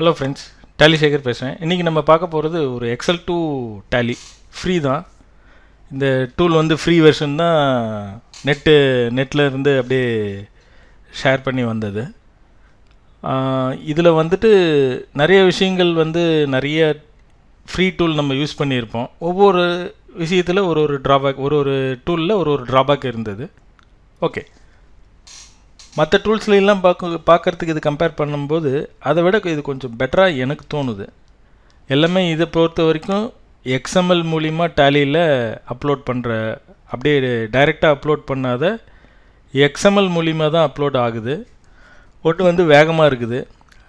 hello friends tally Sekar பேசுகிறேன் இன்றைக்கி நம்ம பார்க்க போகிறது ஒரு எக்ஸல் டூ டேலி ஃப்ரீ தான் இந்த டூல் வந்து ஃப்ரீ வெர்ஷன் தான் நெட்டு நெட்டில் இருந்து அப்படியே ஷேர் பண்ணி வந்தது இதில் வந்துட்டு நிறைய விஷயங்கள் வந்து நிறைய ஃப்ரீ டூல் நம்ம யூஸ் பண்ணியிருப்போம் ஒவ்வொரு விஷயத்தில் ஒரு ஒரு ட்ராபேக் ஒரு ஒரு டூலில் ஒரு ஒரு ட்ராபேக் இருந்தது ஓகே மற்ற டூல்ஸ்லாம் பார்க்க பார்க்குறதுக்கு இது கம்பேர் பண்ணும்போது அதை விட இது கொஞ்சம் பெட்டராக எனக்கு தோணுது எல்லாமே இதை பொறுத்த வரைக்கும் எக்ஸ்எம்எல் மூலிமா டேலியில் அப்லோட் பண்ணுற அப்படியே டைரெக்டாக அப்லோட் பண்ணாத எக்ஸ்எம்எல் மூலிமா தான் அப்லோட் ஆகுது ஒன்று வந்து வேகமாக இருக்குது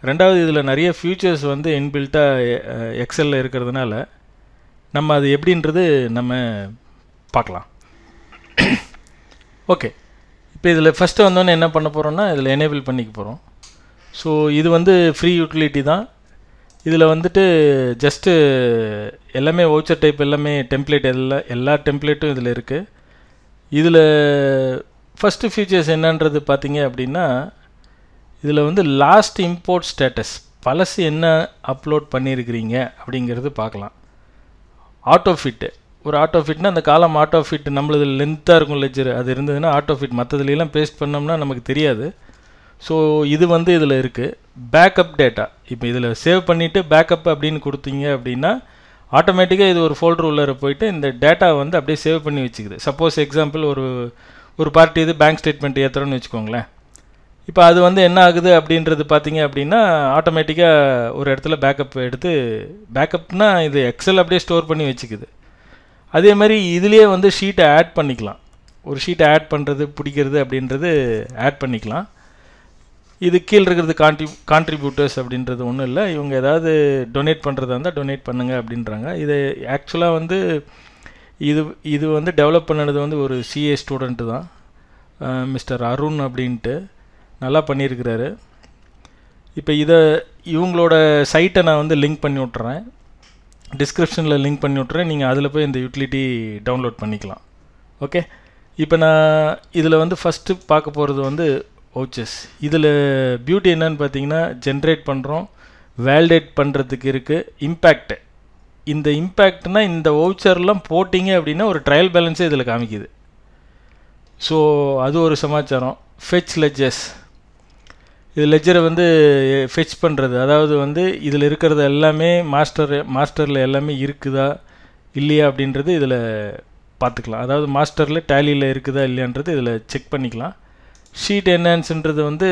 ரெண்டாவது இதில் நிறைய ஃபியூச்சர்ஸ் வந்து இன்பில்ட்டாக எக்ஸலில் இருக்கிறதுனால நம்ம அது எப்படின்றது நம்ம பார்க்கலாம் ஓகே இப்போ இதில் ஃபஸ்ட்டு வந்தோன்னே என்ன பண்ண போகிறோன்னா இதில் எனேபிள் பண்ணிக்க போகிறோம் ஸோ இது வந்து ஃப்ரீ யூட்டிலிட்டி தான் இதில் வந்துட்டு ஜஸ்ட்டு எல்லாமே ஓச்சர் டைப் எல்லாமே டெம்ப்ளேட் எல்லாம் எல்லா டெம்ப்ளேட்டும் இதில் இருக்குது இதில் ஃபஸ்ட்டு ஃபியூச்சர்ஸ் என்னன்றது பார்த்தீங்க அப்படின்னா இதில் வந்து லாஸ்ட் இம்போர்ட் ஸ்டேட்டஸ் பழசு என்ன அப்லோட் பண்ணியிருக்கிறீங்க அப்படிங்கிறது பார்க்கலாம் ஆட்டோ ஃபிட்டு ஒரு ஆட்டோ ஃபிட்னா அந்த காலம் ஆட்டோ ஃபிட் நம்மளது லென்த்தாக இருக்கும் லெஜர் அது இருந்ததுன்னா ஆட்டோ ஃபிட் மற்றதுலாம் பேஸ்ட் பண்ணோம்னா நமக்கு தெரியாது ஸோ இது வந்து இதில் இருக்குது பேக்கப் டேட்டா இப்போ இதில் சேவ் பண்ணிவிட்டு பேக்கப் அப்படின்னு கொடுத்தீங்க அப்படின்னா ஆட்டோமேட்டிக்காக இது ஒரு ஃபோல்டர் உள்ளே போயிட்டு இந்த டேட்டா வந்து அப்படியே சேவ் பண்ணி வச்சுக்குது சப்போஸ் எக்ஸாம்பிள் ஒரு ஒரு பார்ட்டி இது பேங்க் ஸ்டேட்மெண்ட் ஏற்றுறோன்னு வச்சுக்கோங்களேன் இப்போ அது வந்து என்ன ஆகுது அப்படின்றது பார்த்தீங்க அப்படின்னா ஆட்டோமேட்டிக்காக ஒரு இடத்துல பேக்கப் எடுத்து பேக்கப்னால் இது எக்ஸல் அப்படியே ஸ்டோர் பண்ணி வச்சுக்குது அதே மாதிரி இதுலேயே வந்து ஷீட்டை ஆட் பண்ணிக்கலாம் ஒரு ஷீட்டை ஆட் பண்ணுறது பிடிக்கிறது அப்படின்றது ஆட் பண்ணிக்கலாம் இது கீழே இருக்கிறது கான்ட்ரி கான்ட்ரிபியூட்டர்ஸ் அப்படின்றது ஒன்றும் இல்லை இவங்க ஏதாவது டொனேட் பண்ணுறதா இருந்தால் டொனேட் பண்ணுங்கள் அப்படின்றாங்க இது ஆக்சுவலாக வந்து இது இது வந்து டெவலப் பண்ணது வந்து ஒரு சிஏ ஸ்டூடெண்ட்டு தான் மிஸ்டர் அருண் அப்படின்ட்டு நல்லா பண்ணியிருக்கிறாரு இப்போ இதை இவங்களோட சைட்டை நான் வந்து லிங்க் பண்ணி விட்றேன் டிஸ்கிரிப்ஷனில் லிங்க் பண்ணி விட்றேன் நீங்கள் அதில் போய் இந்த யூட்டிலிட்டி டவுன்லோட் பண்ணிக்கலாம் ஓகே இப்போ நான் இதில் வந்து ஃபஸ்ட்டு பார்க்க போகிறது வந்து ஓச்சஸ் இதில் பியூட்டி என்னன்னு பார்த்தீங்கன்னா ஜென்ரேட் பண்ணுறோம் வேல்டேட் பண்ணுறதுக்கு இருக்குது இம்பேக்ட் இந்த இம்பேக்ட்னால் இந்த ஓச்சர்லாம் போட்டிங்க அப்படின்னா ஒரு ட்ரையல் பேலன்ஸே இதில் காமிக்குது ஸோ அது ஒரு சமாச்சாரம் ஃபெச் லெஜஸ் இது லெஜரை வந்து ஃபெச் பண்ணுறது அதாவது வந்து இதில் இருக்கிறது எல்லாமே மாஸ்டர் மாஸ்டரில் எல்லாமே இருக்குதா இல்லையா அப்படின்றது இதில் பார்த்துக்கலாம் அதாவது மாஸ்டரில் டேலியில் இருக்குதா இல்லையான்றது இதில் செக் பண்ணிக்கலாம் ஷீட் என்னன்ஸுன்றது வந்து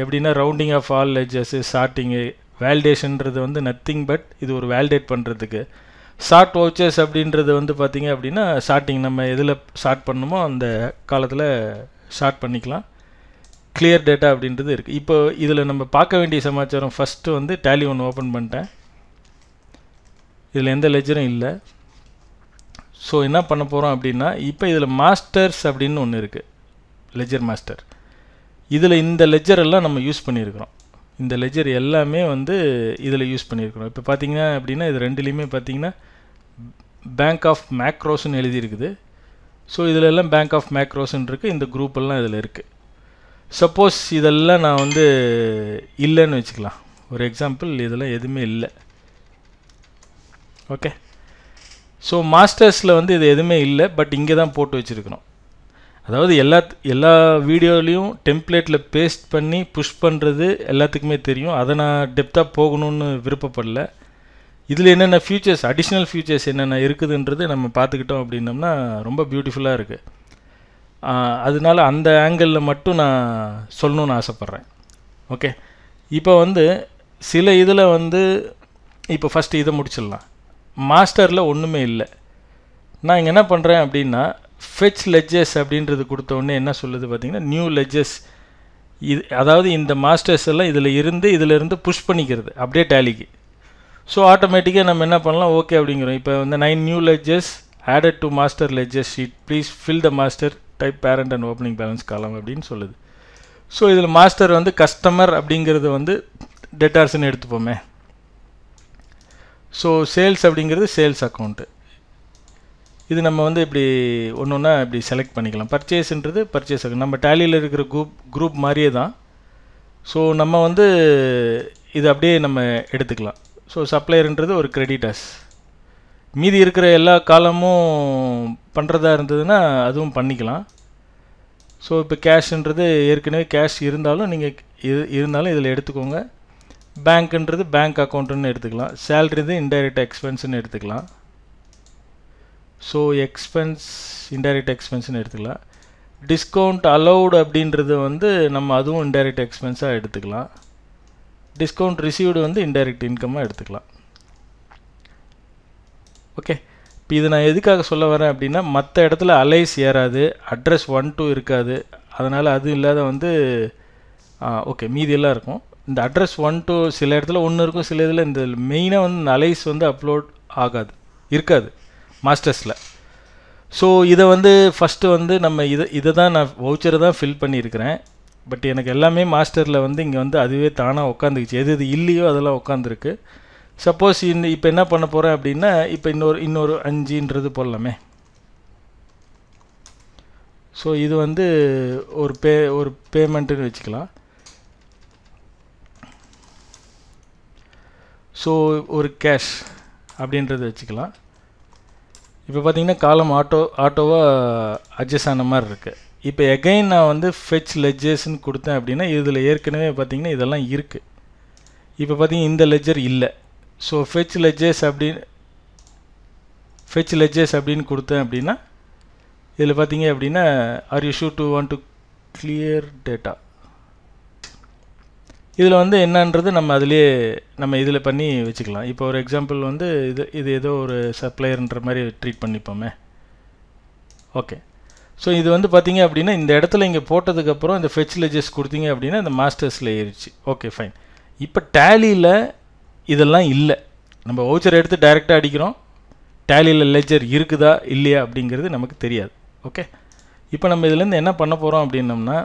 எப்படின்னா rounding off all ledgers sorting வேல்டேஷன்றது வந்து நத்திங் பட் இது ஒரு வேல்டேட் பண்ணுறதுக்கு ஷார்ட் வவுச்சர்ஸ் அப்படின்றது வந்து பார்த்திங்க அப்படின்னா ஷார்ட்டிங் நம்ம எதில் ஷார்ட் பண்ணுமோ அந்த காலத்தில் ஷார்ட் பண்ணிக்கலாம் கிளியர் டேட்டா அப்படின்றது இருக்குது இப்போ இதில் நம்ம பார்க்க வேண்டிய சமாச்சாரம் ஃபஸ்ட்டு வந்து டேலி ஒன்று ஓப்பன் பண்ணிட்டேன் இதில் எந்த லெஜரும் இல்லை ஸோ என்ன பண்ண போகிறோம் அப்படின்னா இப்போ இதில் மாஸ்டர்ஸ் அப்படின்னு ஒன்று இருக்குது லெஜர் மாஸ்டர் இதில் இந்த லெஜர் எல்லாம் நம்ம யூஸ் பண்ணியிருக்கிறோம் இந்த லெஜர் எல்லாமே வந்து இதில் யூஸ் பண்ணியிருக்கிறோம் இப்போ பார்த்தீங்கன்னா அப்படின்னா இது ரெண்டுலேயுமே பார்த்தீங்கன்னா பேங்க் ஆஃப் மேக்ரோஸ்ன்னு எழுதியிருக்குது ஸோ இதில் எல்லாம் பேங்க் ஆஃப் மேக்ரோஸ்ன்னு இருக்குது இந்த குரூப்பெல்லாம் இதில் இருக்குது சப்போஸ் இதெல்லாம் நான் வந்து இல்லைன்னு வச்சுக்கலாம் ஒரு எக்ஸாம்பிள் இதெல்லாம் எதுவுமே இல்லை ஓகே ஸோ மாஸ்டர்ஸில் வந்து இது எதுவுமே இல்லை பட் இங்கே தான் போட்டு வச்சுருக்கணும் அதாவது எல்லா எல்லா வீடியோலேயும் டெம்ப்ளேட்டில் பேஸ்ட் பண்ணி புஷ் பண்ணுறது எல்லாத்துக்குமே தெரியும் அதை நான் டெப்த்தாக போகணும்னு விருப்பப்படல இதில் என்னென்ன ஃபியூச்சர்ஸ் அடிஷ்னல் ஃபியூச்சர்ஸ் என்னென்ன இருக்குதுன்றது நம்ம பார்த்துக்கிட்டோம் அப்படின்னோம்னா ரொம்ப பியூட்டிஃபுல்லாக இருக்குது அதனால அந்த ஆங்கிளில் மட்டும் நான் சொல்லணுன்னு ஆசைப்பட்றேன் ஓகே இப்போ வந்து சில இதில் வந்து இப்போ ஃபஸ்ட்டு இதை முடிச்சிடலாம் மாஸ்டரில் ஒன்றுமே இல்லை நான் இங்கே என்ன பண்ணுறேன் அப்படின்னா ஃபெச் லெஜஸ் அப்படின்றது கொடுத்தோடனே என்ன சொல்லுது பார்த்திங்கன்னா நியூ லெஜஸ் இது அதாவது இந்த மாஸ்டர்ஸ் எல்லாம் இதில் இருந்து இதில் இருந்து புஷ் பண்ணிக்கிறது அப்படியே டேலிக்கு ஸோ ஆட்டோமேட்டிக்காக நம்ம என்ன பண்ணலாம் ஓகே அப்படிங்கிறோம் இப்போ வந்து nine new லெஜஸ் added to master லெஜஸ் sheet please fill the master type parent and opening balance காலம் அப்படின்னு சொல்லுது ஸோ இதில் மாஸ்டர் வந்து கஸ்டமர் அப்படிங்கிறது வந்து டெட்டார்ஸ்ன்னு எடுத்துப்போமே ஸோ சேல்ஸ் அப்படிங்கிறது சேல்ஸ் அக்கௌண்ட்டு இது நம்ம வந்து இப்படி ஒன்று ஒன்றா இப்படி செலக்ட் பண்ணிக்கலாம் பர்ச்சேஸ்ன்றது பர்ச்சேஸ் அக்கௌண்ட் நம்ம டேலியில் இருக்கிற குரூப் குரூப் மாதிரியே தான் ஸோ நம்ம வந்து இது அப்படியே நம்ம எடுத்துக்கலாம் ஸோ சப்ளையர்ன்றது ஒரு கிரெடிட்டர்ஸ் மீதி இருக்கிற எல்லா காலமும் பண்ணுறதா இருந்ததுன்னா அதுவும் பண்ணிக்கலாம் ஸோ இப்போ கேஷ்ன்றது ஏற்கனவே கேஷ் இருந்தாலும் நீங்கள் இரு இருந்தாலும் இதில் எடுத்துக்கோங்க பேங்க்குன்றது பேங்க் அக்கௌண்ட்டுன்னு எடுத்துக்கலாம் சேல்ரிது இன்டைரக்ட் எக்ஸ்பென்ஸுன்னு எடுத்துக்கலாம் ஸோ எக்ஸ்பென்ஸ் இன்டைரக்ட் எக்ஸ்பென்ஸுன்னு எடுத்துக்கலாம் டிஸ்கவுண்ட் அலௌடு அப்படின்றது வந்து நம்ம அதுவும் இன்டைரக்ட் எக்ஸ்பென்ஸாக எடுத்துக்கலாம் டிஸ்கவுண்ட் ரிசீவ்டு வந்து இன்டைரக்ட் இன்கம்மாக எடுத்துக்கலாம் ஓகே இப்போ இது நான் எதுக்காக சொல்ல வரேன் அப்படின்னா மற்ற இடத்துல அலைஸ் ஏறாது அட்ரஸ் ஒன் டூ இருக்காது அதனால் அது இல்லாத வந்து ஓகே மீதியெல்லாம் இருக்கும் இந்த அட்ரஸ் ஒன் டூ சில இடத்துல ஒன்று இருக்கும் சில இதில் இந்த மெயினாக வந்து அலைஸ் வந்து அப்லோட் ஆகாது இருக்காது மாஸ்டர்ஸில் ஸோ இதை வந்து ஃபஸ்ட்டு வந்து நம்ம இதை இதை தான் நான் வவுச்சரை தான் ஃபில் பண்ணியிருக்கிறேன் பட் எனக்கு எல்லாமே மாஸ்டரில் வந்து இங்கே வந்து அதுவே தானாக உட்காந்துக்குச்சு எது எது இல்லையோ அதெல்லாம் உட்காந்துருக்கு சப்போஸ் இந்த இப்போ என்ன பண்ண போகிறேன் அப்படின்னா இப்போ இன்னொரு இன்னொரு அஞ்சுன்றது போடலாமே ஸோ இது வந்து ஒரு பே ஒரு பேமெண்ட்டுன்னு வச்சுக்கலாம் ஸோ ஒரு கேஷ் அப்படின்றது வச்சுக்கலாம் இப்போ பார்த்தீங்கன்னா காலம் ஆட்டோ ஆட்டோவாக அட்ஜஸ்ட் ஆன மாதிரி இருக்குது இப்போ எகைன் நான் வந்து ஃபெச் லெஜர்ஸ்ன்னு கொடுத்தேன் அப்படின்னா இதில் ஏற்கனவே பார்த்திங்கன்னா இதெல்லாம் இருக்குது இப்போ பார்த்திங்கன்னா இந்த லெஜர் இல்லை ஸோ ஃபெச் லெஜஸ் அப்படின்னு ஃபெச் லெஜஸ் அப்படின்னு கொடுத்தேன் அப்படின்னா இதில் பார்த்தீங்க அப்படின்னா are you sure to want to clear data இதில் வந்து என்னன்றது நம்ம அதிலே நம்ம இதில் பண்ணி வச்சுக்கலாம் இப்போ ஒரு எக்ஸாம்பிள் வந்து இது இது ஏதோ ஒரு சப்ளையர்ன்ற மாதிரி ட்ரீட் பண்ணிப்போமே ஓகே ஸோ இது வந்து பார்த்திங்க அப்படின்னா இந்த இடத்துல இங்கே போட்டதுக்கப்புறம் இந்த ஃபெச் லெஜஸ் கொடுத்தீங்க அப்படின்னா இந்த மாஸ்டர்ஸில் ஏறிச்சு ஓகே ஃபைன் இப்போ டேலியில் இதெல்லாம் இல்லை நம்ம ஓச்சர் எடுத்து டைரெக்டாக அடிக்கிறோம் டேலியில் லெஜர் இருக்குதா இல்லையா அப்படிங்கிறது நமக்கு தெரியாது ஓகே இப்போ நம்ம இதுலேருந்து என்ன பண்ண போகிறோம் அப்படின்னம்னா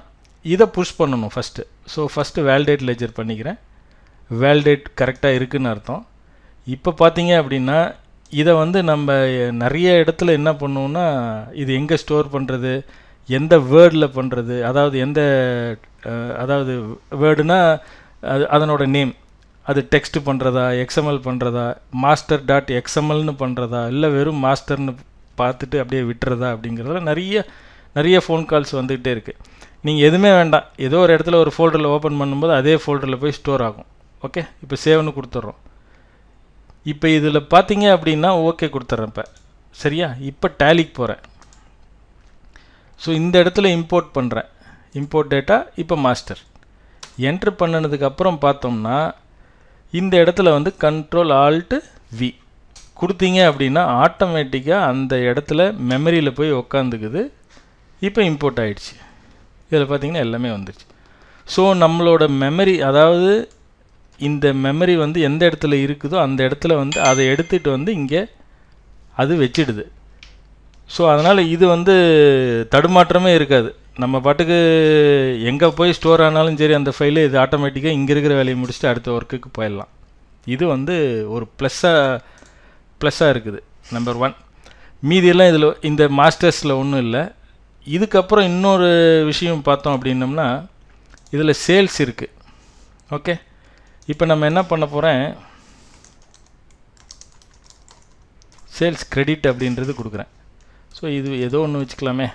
இதை புஷ் பண்ணணும் first so first validate ledger பண்ணிக்கிறேன் வேல்டேட் கரெக்டாக இருக்குதுன்னு அர்த்தம் இப்போ பார்த்தீங்க அப்படின்னா இதை வந்து நம்ம நிறைய இடத்துல என்ன பண்ணுவோம்னா இது எங்கே ஸ்டோர் பண்ணுறது எந்த வேர்டில் பண்ணுறது அதாவது எந்த அதாவது வேர்டுனா அதனோட நேம் அது டெக்ஸ்ட் பண்ணுறதா எக்ஸ்எம்எல் பண்ணுறதா மாஸ்டர் டாட் எக்ஸ்எம்எல்னு பண்ணுறதா இல்லை வெறும் மாஸ்டர்னு பார்த்துட்டு அப்படியே விட்டுறதா அப்படிங்கிறதுல நிறைய நிறைய ஃபோன் கால்ஸ் வந்துக்கிட்டே இருக்குது நீங்கள் எதுவுமே வேண்டாம் ஏதோ ஒரு இடத்துல ஒரு ஃபோல்டரில் ஓப்பன் பண்ணும்போது அதே ஃபோல்டரில் போய் ஸ்டோர் ஆகும் ஓகே இப்போ சேவ்னு கொடுத்துட்றோம் இப்போ இதில் பார்த்தீங்க அப்படின்னா ஓகே கொடுத்துட்றேன் இப்போ சரியா இப்போ டேலிக்கு போகிறேன் ஸோ இந்த இடத்துல இம்போர்ட் பண்ணுறேன் இம்போர்ட் டேட்டா இப்போ மாஸ்டர் என்ட்ரு பண்ணினதுக்கப்புறம் பார்த்தோம்னா இந்த இடத்துல வந்து கண்ட்ரோல் ஆல்ட்டு வி கொடுத்தீங்க அப்படின்னா ஆட்டோமேட்டிக்காக அந்த இடத்துல மெமரியில் போய் உக்காந்துக்குது இப்போ இம்போர்ட் ஆகிடுச்சு இதில் பார்த்தீங்கன்னா எல்லாமே வந்துடுச்சு ஸோ நம்மளோட மெமரி அதாவது இந்த மெமரி வந்து எந்த இடத்துல இருக்குதோ அந்த இடத்துல வந்து அதை எடுத்துகிட்டு வந்து இங்கே அது வச்சிடுது ஸோ அதனால் இது வந்து தடுமாற்றமே இருக்காது நம்ம பாட்டுக்கு எங்கே போய் ஸ்டோர் ஆனாலும் சரி அந்த ஃபைலு இது ஆட்டோமேட்டிக்காக இங்கே இருக்கிற வேலையை முடிச்சுட்டு அடுத்த ஒர்க்குக்கு போயிடலாம் இது வந்து ஒரு ப்ளஸ்ஸாக ப்ளஸ்ஸாக இருக்குது நம்பர் ஒன் மீதியெல்லாம் இதில் இந்த மாஸ்டர்ஸில் ஒன்றும் இல்லை இதுக்கப்புறம் இன்னொரு விஷயம் பார்த்தோம் அப்படின்னம்னா இதில் சேல்ஸ் இருக்குது ஓகே இப்போ நம்ம என்ன பண்ண போகிறேன் சேல்ஸ் கிரெடிட் அப்படின்றது கொடுக்குறேன் ஸோ இது ஏதோ ஒன்று வச்சுக்கலாமே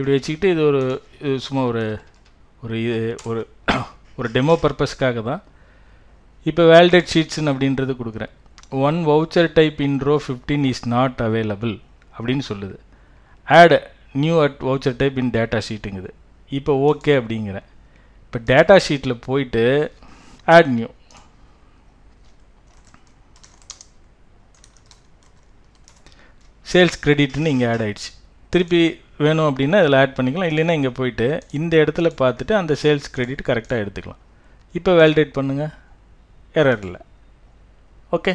இப்படி வச்சுக்கிட்டு இது ஒரு இது சும்மா ஒரு ஒரு இது ஒரு ஒரு டெமோ பர்பஸ்க்காக தான் இப்போ வேல்டட் ஷீட்ஸ்னு அப்படின்றது கொடுக்குறேன் one voucher type in row fifteen is not available அப்படின்னு சொல்லுது add new add voucher type in data ஷீட்டுங்குது இப்போ ஓகே அப்படிங்கிறேன் இப்போ டேட்டா ஷீட்டில் போயிட்டு ஆட் நியூ சேல்ஸ் க்ரெடிட்னு இங்கே ஆட் ஆகிடுச்சு திருப்பி வேணும் அப்படின்னா இதில் ஆட் பண்ணிக்கலாம் இல்லைன்னா இங்கே போயிட்டு இந்த இடத்துல பார்த்துட்டு அந்த சேல்ஸ் க்ரெடிட் கரெக்டாக எடுத்துக்கலாம் இப்போ வேலிடேட் பண்ணுங்கள் எரர் இல்லை ஓகே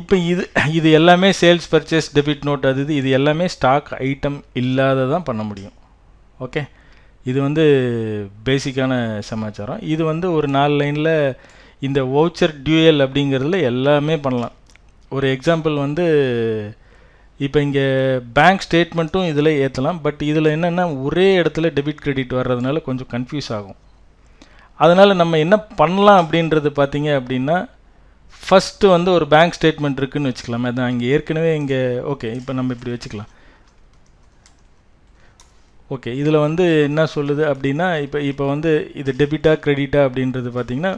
இப்போ இது இது எல்லாமே சேல்ஸ் பர்ச்சேஸ் டெபிட் நோட் அது இது இது எல்லாமே ஸ்டாக் ஐட்டம் இல்லாத தான் பண்ண முடியும் ஓகே இது வந்து பேசிக்கான சமாச்சாரம் இது வந்து ஒரு நாலு லைனில் இந்த வவுச்சர் டியூஎல் அப்படிங்கிறதுல எல்லாமே பண்ணலாம் ஒரு எக்ஸாம்பிள் வந்து இப்போ இங்கே பேங்க் ஸ்டேட்மெண்ட்டும் இதில் ஏற்றலாம் பட் இதில் என்னென்னா ஒரே இடத்துல டெபிட் கிரெடிட் வர்றதுனால கொஞ்சம் கன்ஃபியூஸ் ஆகும் அதனால் நம்ம என்ன பண்ணலாம் அப்படின்றது பார்த்தீங்க அப்படின்னா ஃபஸ்ட்டு வந்து ஒரு பேங்க் ஸ்டேட்மெண்ட் இருக்குதுன்னு வச்சுக்கலாம் அதான் இங்கே ஏற்கனவே இங்கே ஓகே இப்போ நம்ம இப்படி வச்சுக்கலாம் ஓகே இதில் வந்து என்ன சொல்லுது அப்படின்னா இப்போ இப்போ வந்து இது டெபிட்டா க்ரெடிட்டா அப்படின்றது பார்த்திங்கன்னா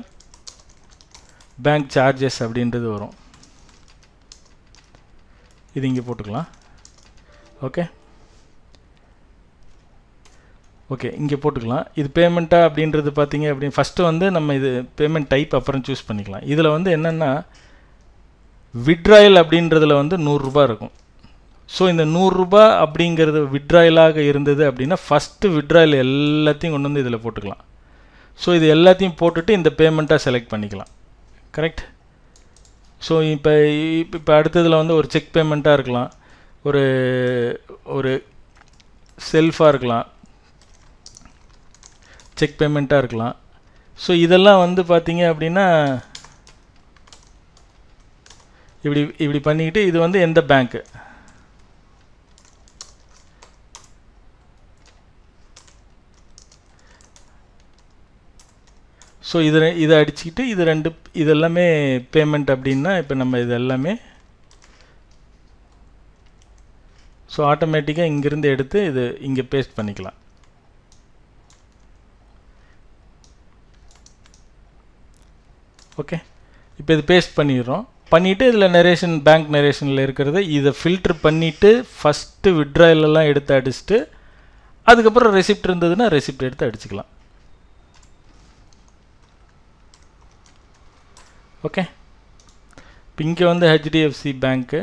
பேங்க் சார்ஜஸ் அப்படின்றது வரும் இது இங்கே போட்டுக்கலாம் ஓகே ஓகே இங்கே போட்டுக்கலாம் இது பேமெண்ட்டாக அப்படின்றது பார்த்தீங்க அப்படின்னு ஃபஸ்ட்டு வந்து நம்ம இது பேமெண்ட் டைப் அப்புறம் சூஸ் பண்ணிக்கலாம் இதில் வந்து என்னென்னா விட்ராயல் அப்படின்றதுல வந்து நூறுரூபா இருக்கும் ஸோ இந்த நூறுரூபா அப்படிங்கிறது விட்ராயலாக இருந்தது அப்படின்னா ஃபஸ்ட்டு விட்ராயல் எல்லாத்தையும் கொண்டு வந்து இதில் போட்டுக்கலாம் ஸோ இது எல்லாத்தையும் போட்டுட்டு இந்த பேமெண்ட்டாக செலக்ட் பண்ணிக்கலாம் கரெக்ட் ஸோ இப்போ இப்போ அடுத்ததில் வந்து ஒரு செக் பேமெண்ட்டாக இருக்கலாம் ஒரு ஒரு செல்ஃபாக இருக்கலாம் செக் பேமெண்ட்டாக இருக்கலாம் ஸோ இதெல்லாம் வந்து பார்த்தீங்க அப்படின்னா இப்படி இப்படி பண்ணிக்கிட்டு இது வந்து எந்த பேங்க்கு ஸோ இது இதை அடிச்சுக்கிட்டு இது ரெண்டு இது எல்லாமே பேமெண்ட் அப்படின்னா இப்போ நம்ம இது எல்லாமே ஸோ ஆட்டோமேட்டிக்காக இங்கேருந்து எடுத்து இது இங்கே பேஸ்ட் பண்ணிக்கலாம் ஓகே இப்போ இது பேஸ்ட் பண்ணிடுறோம் பண்ணிவிட்டு இதில் நரேஷன் பேங்க் நரேஷனில் இருக்கிறது இதை ஃபில்ட்ரு பண்ணிவிட்டு ஃபஸ்ட்டு விட்ராயிலெல்லாம் எடுத்து அடிச்சுட்டு அதுக்கப்புறம் ரெசிப்ட் இருந்ததுன்னா ரெசிப்ட் எடுத்து அடிச்சுக்கலாம் ஓகே இப்போ இங்கே வந்து ஹெச்டிஎஃப்சி பேங்க்கு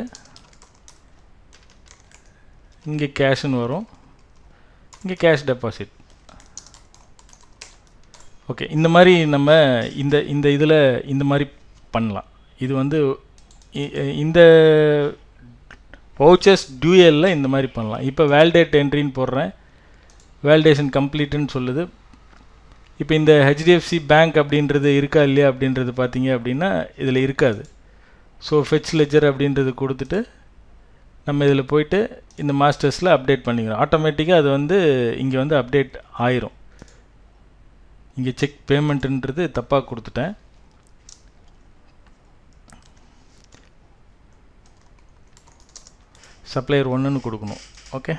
இங்கே கேஷுன்னு வரும் இங்கே கேஷ் டெபாசிட் ஓகே இந்த மாதிரி நம்ம இந்த இந்த இதில் இந்த மாதிரி பண்ணலாம் இது வந்து இந்த வவுச்சர்ஸ் டியூஎல்ல இந்த மாதிரி பண்ணலாம் இப்போ வேல்டேட் என்ட்ரின்னு போடுறேன் வேல்டேஷன் கம்ப்ளீட்டுன்னு சொல்லுது இப்போ இந்த ஹெச்டிஎஃப்சி பேங்க் அப்படின்றது இருக்கா இல்லையா அப்படின்றது பார்த்தீங்க அப்படின்னா இதில் இருக்காது ஸோ ஃபெச் லெஜர் அப்படின்றது கொடுத்துட்டு நம்ம இதில் போயிட்டு இந்த மாஸ்டர்ஸில் அப்டேட் பண்ணிக்கிறோம் ஆட்டோமேட்டிக்காக அது வந்து இங்கே வந்து அப்டேட் ஆயிரும் இங்கே செக் பேமெண்ட்டுன்றது தப்பாக கொடுத்துட்டேன் சப்ளையர் ஒன்றுன்னு கொடுக்கணும் ஓகே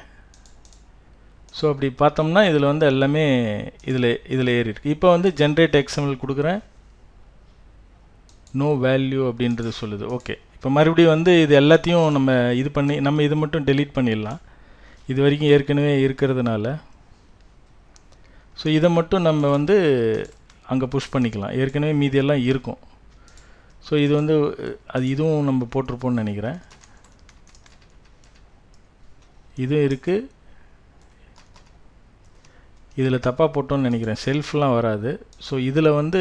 ஸோ அப்படி பார்த்தோம்னா இதில் வந்து எல்லாமே இதில் இதில் ஏறி இருக்குது இப்போ வந்து ஜென்ரேட் எக்ஸாம்பிள் கொடுக்குறேன் நோ வேல்யூ அப்படின்றது சொல்லுது ஓகே இப்போ மறுபடியும் வந்து இது எல்லாத்தையும் நம்ம இது பண்ணி நம்ம இது மட்டும் டெலீட் பண்ணிடலாம் இது வரைக்கும் ஏற்கனவே இருக்கிறதுனால ஸோ இதை மட்டும் நம்ம வந்து அங்கே புஷ் பண்ணிக்கலாம் ஏற்கனவே மீதியெல்லாம் இருக்கும் ஸோ இது வந்து அது இதுவும் நம்ம போட்டிருப்போம்னு நினைக்கிறேன் இதுவும் இருக்குது இதில் தப்பாக போட்டோன்னு நினைக்கிறேன் செல்ஃப்லாம் வராது ஸோ இதில் வந்து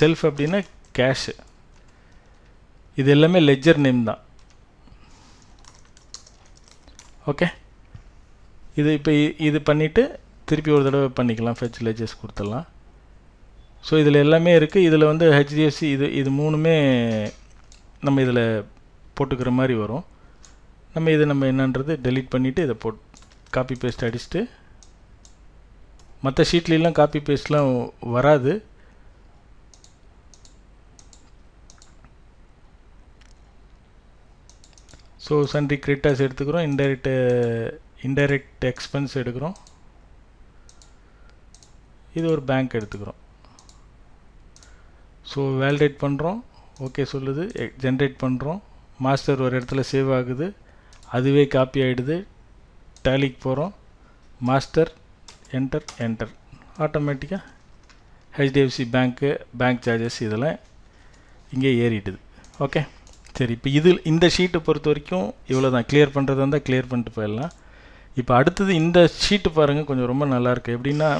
செல்ஃப் அப்படின்னா கேஷு இது எல்லாமே லெஜர் நேம் தான் ஓகே இது இப்போ இது பண்ணிவிட்டு திருப்பி ஒரு தடவை பண்ணிக்கலாம் ஃபெச் லெஜர்ஸ் கொடுத்துடலாம் ஸோ இதில் எல்லாமே இருக்குது இதில் வந்து ஹெச்டிஎஃப்சி இது இது மூணுமே நம்ம இதில் போட்டுக்கிற மாதிரி வரும் நம்ம இதை நம்ம என்னன்றது டெலீட் பண்ணிவிட்டு இதை போட் காப்பி பேஸ்ட் அடிச்சுட்டு மற்ற ஷீட்லாம் காப்பி பேஸ்ட்லாம் வராது ஸோ சன்ரி கிரெட்டாஸ் எடுத்துக்கிறோம் இன்டைரக்ட் இன்டைரக்ட் எக்ஸ்பென்ஸ் எடுக்கிறோம் இது ஒரு பேங்க் எடுத்துக்கிறோம் ஸோ வேலிடேட் பண்ணுறோம் ஓகே சொல்லுது ஜென்ரேட் பண்ணுறோம் மாஸ்டர் ஒரு இடத்துல சேவ் ஆகுது அதுவே காப்பி ஆகிடுது டேலிக்கு போகிறோம் மாஸ்டர் என்டர் என்டர் ஆட்டோமேட்டிக்காக ஹெச்டிஎஃப்சி பேங்க்கு பேங்க் சார்ஜஸ் இதெல்லாம் இங்கே ஏறிட்டுது ஓகே சரி இப்போ இது இந்த ஷீட்டை பொறுத்த வரைக்கும் இவ்வளோ தான் கிளியர் பண்ணுறது இருந்தால் கிளியர் பண்ணிட்டு போயிடலாம் இப்போ அடுத்தது இந்த ஷீட்டு பாருங்கள் கொஞ்சம் ரொம்ப நல்லாயிருக்கு எப்படின்னா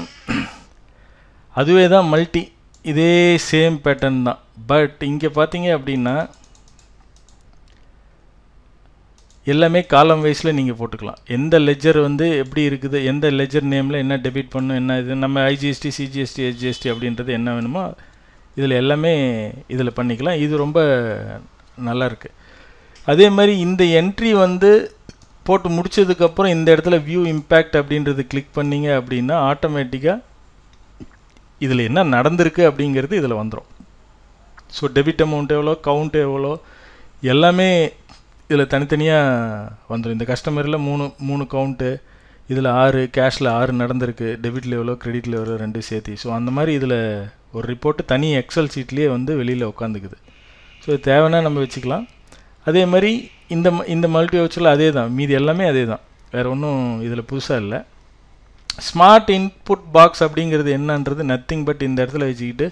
அதுவே தான் மல்டி இதே சேம் பேட்டர்ன் தான் பட் இங்கே பார்த்தீங்க அப்படின்னா எல்லாமே காலம் வைஸில் நீங்கள் போட்டுக்கலாம் எந்த லெஜர் வந்து எப்படி இருக்குது எந்த லெஜர் நேமில் என்ன டெபிட் பண்ணும் என்ன இது நம்ம ஐஜிஎஸ்டி சிஜிஎஸ்டி ஹெச்ஜிஎஸ்டி அப்படின்றது என்ன வேணுமோ இதில் எல்லாமே இதில் பண்ணிக்கலாம் இது ரொம்ப நல்லாயிருக்கு அதே மாதிரி இந்த என்ட்ரி வந்து போட்டு முடித்ததுக்கப்புறம் இந்த இடத்துல வியூ இம்பேக்ட் அப்படின்றது கிளிக் பண்ணிங்க அப்படின்னா ஆட்டோமேட்டிக்காக இதில் என்ன நடந்திருக்கு அப்படிங்கிறது இதில் வந்துடும் ஸோ டெபிட் அமௌண்ட் எவ்வளோ கவுண்ட் எவ்வளோ எல்லாமே இதில் தனித்தனியாக வந்துடும் இந்த கஸ்டமரில் மூணு மூணு கவுண்ட்டு இதில் ஆறு கேஷில் ஆறு நடந்திருக்கு டெபிட்ல எவ்வளோ க்ரெடிட் எவ்வளோ ரெண்டு சேர்த்தி ஸோ அந்த மாதிரி இதில் ஒரு ரிப்போர்ட்டு தனி எக்ஸல் சீட்லேயே வந்து வெளியில் உட்காந்துக்குது ஸோ இது தேவைன்னா நம்ம வச்சுக்கலாம் அதே மாதிரி இந்த இந்த மல்டி வச்சுள்ள அதே தான் மீதி எல்லாமே அதே தான் வேறு ஒன்றும் இதில் புதுசாக இல்லை ஸ்மார்ட் இன்புட் பாக்ஸ் அப்படிங்கிறது என்னன்றது நத்திங் பட் இந்த இடத்துல வச்சுக்கிட்டு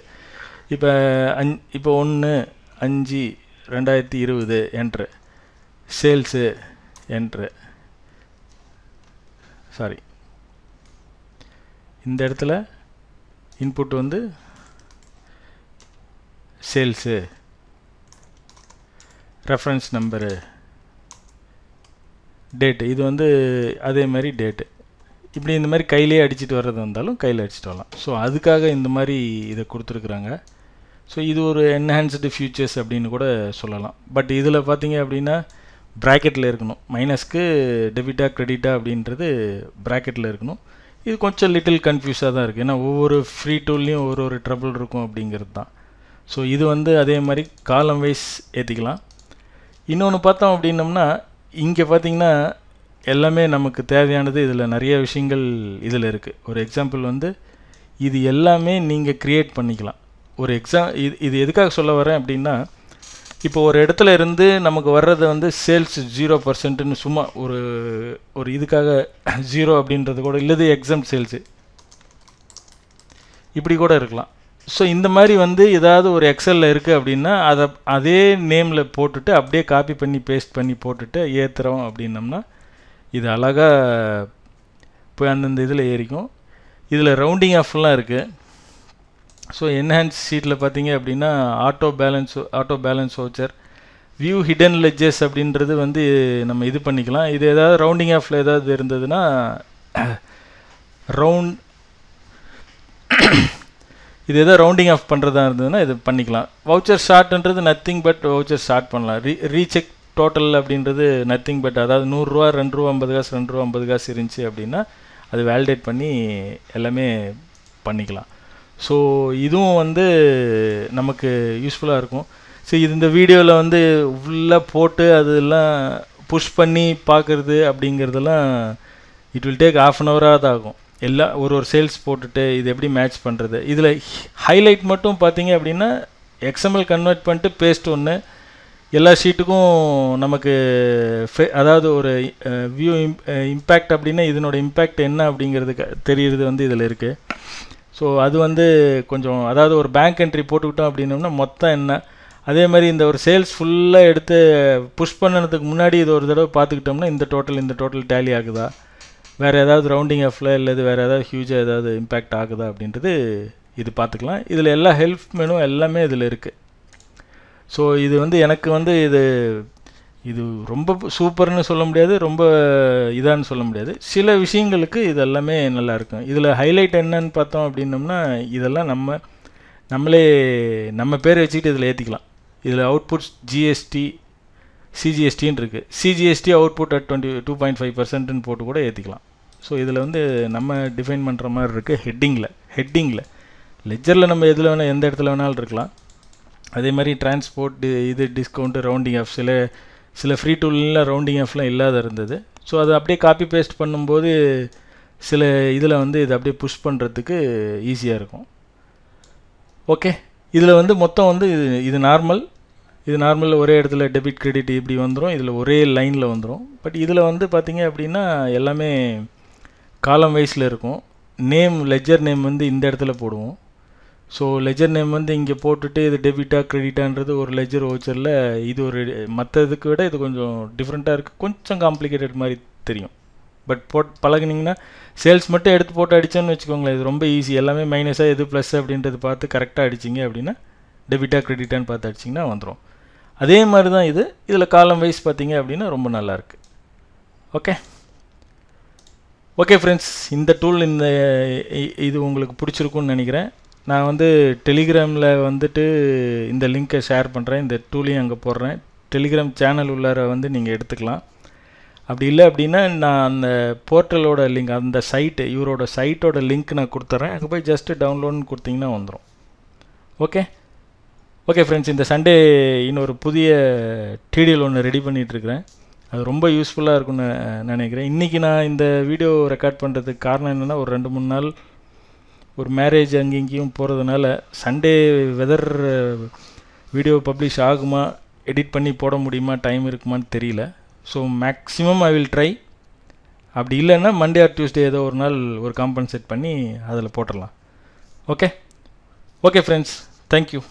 இப்போ அஞ் இப்போ ஒன்று அஞ்சு ரெண்டாயிரத்தி இருபது என்று சேல்ஸு என்று சாரி இந்த இடத்துல இன்புட் வந்து சேல்ஸு ரெஃபரன்ஸ் நம்பரு டேட்டு இது வந்து அதே மாதிரி டேட்டு இப்படி இந்த மாதிரி கையிலே அடிச்சுட்டு வர்றது வந்தாலும் கையில் அடிச்சுட்டு வரலாம் ஸோ அதுக்காக இந்த மாதிரி இதை கொடுத்துருக்குறாங்க ஸோ இது ஒரு என்ஹான்ஸ்டு ஃபியூச்சர்ஸ் அப்படின்னு கூட சொல்லலாம் பட் இதில் பார்த்தீங்க அப்படின்னா ப்ராக்கெட்டில் இருக்கணும் மைனஸ்க்கு டெபிட்டா க்ரெடிட்டா அப்படின்றது ப்ராக்கெட்டில் இருக்கணும் இது கொஞ்சம் லிட்டில் கன்ஃபியூஸாக தான் இருக்குது ஏன்னா ஒவ்வொரு ஃப்ரீ டூல்லையும் ஒரு ஒரு ட்ரபிள் இருக்கும் அப்படிங்கிறது தான் ஸோ இது வந்து அதே மாதிரி காலம் வைஸ் ஏற்றிக்கலாம் இன்னொன்று பார்த்தோம் அப்படின்னம்னா இங்கே பார்த்திங்கன்னா எல்லாமே நமக்கு தேவையானது இதில் நிறைய விஷயங்கள் இதில் இருக்குது ஒரு எக்ஸாம்பிள் வந்து இது எல்லாமே நீங்கள் க்ரியேட் பண்ணிக்கலாம் ஒரு எக்ஸாம் இது இது எதுக்காக சொல்ல வரேன் அப்படின்னா இப்போ ஒரு இடத்துல இருந்து நமக்கு வர்றது வந்து சேல்ஸ் ஜீரோ பர்சன்ட்னு சும்மா ஒரு ஒரு இதுக்காக ஜீரோ அப்படின்றது கூட இல்லது எக்ஸாம் சேல்ஸு இப்படி கூட இருக்கலாம் ஸோ இந்த மாதிரி வந்து ஏதாவது ஒரு எக்ஸலில் இருக்குது அப்படின்னா அதை அதே நேமில் போட்டுட்டு அப்படியே காப்பி பண்ணி பேஸ்ட் பண்ணி போட்டுட்டு ஏற்றுறோம் அப்படின்னோம்னா இது அழகாக போய் அந்தந்த இதில் ஏறிக்கும் இதில் ரவுண்டிங் ஆஃப்லாம் இருக்குது ஸோ என்ஹான்ஸ் சீட்டில் பார்த்தீங்க அப்படின்னா auto balance auto balance voucher view hidden லெஜஸ் அப்படின்றது வந்து நம்ம இது பண்ணிக்கலாம் இது ஏதாவது ரவுண்டிங் ஆஃபில் ஏதாவது இருந்ததுன்னா ரவுண்ட் இது எதாவது ரவுண்டிங் ஆஃப் பண்ணுறதா இருந்ததுன்னா இது பண்ணிக்கலாம் வவுச்சர் ஷார்ட்ன்றது நத்திங் பட் வவுச்சர் ஷார்ட் பண்ணலாம் ரீ ரீசெக் டோட்டல் அப்படின்றது நத்திங் பட் அதாவது நூறுரூவா ரெண்டு ரூபா ஐம்பது காசு ரெண்டு ரூபா ஐம்பது காசு இருந்துச்சு அப்படின்னா அது வேலிடேட் பண்ணி எல்லாமே பண்ணிக்கலாம் ஸோ இதுவும் வந்து நமக்கு யூஸ்ஃபுல்லாக இருக்கும் ஸோ இது இந்த வீடியோவில் வந்து உள்ளே போட்டு அதெல்லாம் புஷ் பண்ணி பார்க்குறது அப்படிங்கிறதெல்லாம் it will take of an ஹவராக தான் ஆகும் எல்லா ஒரு ஒரு சேல்ஸ் போட்டுட்டு இது எப்படி மேட்ச் பண்ணுறது இதில் ஹைலைட் மட்டும் பார்த்தீங்க அப்படின்னா எக்ஸ்எம்எல் கன்வெர்ட் பண்ணிட்டு பேஸ்ட் ஒன்று எல்லா ஷீட்டுக்கும் நமக்கு அதாவது ஒரு வியூ இம்பேக்ட் அப்படின்னா இதனோட இம்பேக்ட் என்ன அப்படிங்கிறது தெரியுறது வந்து இதில் இருக்குது ஸோ அது வந்து கொஞ்சம் அதாவது ஒரு பேங்க் என்ட்ரி போட்டுக்கிட்டோம் அப்படின்னோம்னா மொத்தம் என்ன அதே மாதிரி இந்த ஒரு சேல்ஸ் ஃபுல்லாக எடுத்து புஷ் பண்ணதுக்கு முன்னாடி இது ஒரு தடவை பார்த்துக்கிட்டோம்னா இந்த டோட்டல் இந்த டோட்டல் டேலி ஆகுதா வேறு ஏதாவது ரவுண்டிங் ஆஃபில் இல்லை வேறு ஏதாவது ஹியூஜாக ஏதாவது இம்பேக்ட் ஆகுதா அப்படின்றது இது பார்த்துக்கலாம் இதில் எல்லா ஹெல்ப் மெனும் எல்லாமே இதில் இருக்குது ஸோ இது வந்து எனக்கு வந்து இது இது ரொம்ப சூப்பர்னு சொல்ல முடியாது ரொம்ப இதான்னு சொல்ல முடியாது சில விஷயங்களுக்கு இது எல்லாமே நல்லாயிருக்கும் இதில் ஹைலைட் என்னன்னு பார்த்தோம் அப்படின்னோம்னா இதெல்லாம் நம்ம நம்மளே நம்ம பேர் வச்சுக்கிட்டு இதில் ஏற்றிக்கலாம் இதில் அவுட்புட்ஸ் ஜிஎஸ்டி சிஜிஎஸ்டின்னு இருக்குது CGST output at twenty two point five பர்சன்ட்னு போட்டு கூட ஏற்றிக்கலாம் ஸோ இதில் வந்து நம்ம டிஃபைன் பண்ணுற மாதிரி இருக்குது ஹெட்டிங்கில் ஹெட்டிங்கில் லெஜரில் நம்ம எதில் வேணால் எந்த இடத்துல வேணாலும் இருக்கலாம் அதே மாதிரி டிரான்ஸ்போர்ட் இது டிஸ்கவுண்ட்டு ரவுண்டிங் ஆஃப் சில சில ஃப்ரீ டூல்லாம் ரவுண்டிங் ஆஃப்லாம் இல்லாத இருந்தது ஸோ அதை அப்படியே காப்பி பேஸ்ட் பண்ணும்போது சில இதில் வந்து இதை அப்படியே புஷ் பண்ணுறதுக்கு ஈஸியாக இருக்கும் ஓகே இதில் வந்து மொத்தம் வந்து இது இது நார்மல் இது நார்மலில் ஒரே இடத்துல டெபிட் கிரெடிட் இப்படி வந்துடும் இதில் ஒரே லைனில் வந்துடும் பட் இதில் வந்து பார்த்திங்க அப்படின்னா எல்லாமே காலம் வைஸில் இருக்கும் நேம் லெஜர் நேம் வந்து இந்த இடத்துல போடுவோம் ஸோ லெஜர் நேம் வந்து இங்கே போட்டுட்டு இது டெபிட்டா கிரெடிட்டான்றது ஒரு லெஜர் ஓச்சரில் இது ஒரு மற்றதுக்கு விட இது கொஞ்சம் டிஃப்ரெண்ட்டாக இருக்குது கொஞ்சம் காம்ப்ளிகேட்டட் மாதிரி தெரியும் பட் போட் பழகுனீங்கன்னா சேல்ஸ் மட்டும் எடுத்து போட்டு அடித்தோன்னு வச்சுக்கோங்களேன் இது ரொம்ப ஈஸி எல்லாமே மைனஸாக எது ப்ளஸ் அப்படின்றது பார்த்து கரெக்டாக அடிச்சிங்க அப்படின்னா டெபிட்டா கிரெடிட்டான்னு பார்த்து அடிச்சிங்கன்னா வந்துடும் அதே மாதிரி தான் இது இதில் காலம் வைஸ் பார்த்தீங்க அப்படின்னா ரொம்ப நல்லாயிருக்கு ஓகே ஓகே ஃப்ரெண்ட்ஸ் இந்த டூல் இந்த இது உங்களுக்கு பிடிச்சிருக்குன்னு நினைக்கிறேன் நான் வந்து டெலிகிராமில் வந்துட்டு இந்த லிங்க்கை ஷேர் பண்ணுறேன் இந்த டூலையும் அங்கே போடுறேன் டெலிகிராம் சேனல் உள்ளார வந்து நீங்கள் எடுத்துக்கலாம் அப்படி இல்லை அப்படின்னா நான் அந்த போர்ட்டலோட லிங்க் அந்த சைட்டு இவரோட சைட்டோட லிங்க் நான் கொடுத்துட்றேன் அங்கே போய் ஜஸ்ட்டு டவுன்லோடுன்னு கொடுத்தீங்கன்னா வந்துடும் ஓகே ஓகே ஃப்ரெண்ட்ஸ் இந்த சண்டே இன்னொரு புதிய டிடிஎல் ஒன்று ரெடி பண்ணிகிட்ருக்கிறேன் அது ரொம்ப யூஸ்ஃபுல்லாக இருக்கும்னு நினைக்கிறேன் இன்றைக்கி நான் இந்த வீடியோ ரெக்கார்ட் பண்ணுறதுக்கு காரணம் என்னென்னா ஒரு ரெண்டு மூணு நாள் ஒரு மேரேஜ் அங்கேயும் இங்கேயும் போகிறதுனால சண்டே வெதர் வீடியோ பப்ளிஷ் ஆகுமா எடிட் பண்ணி போட முடியுமா டைம் இருக்குமான்னு தெரியல so maximum I will try அப்படி இல்லைன்னா மண்டே ஆர் டியூஸ்டே ஏதோ ஒரு நாள் ஒரு காம்பன்சேட் பண்ணி அதில் போட்டுடலாம் ஓகே ஓகே ஃப்ரெண்ட்ஸ் தேங்க்யூ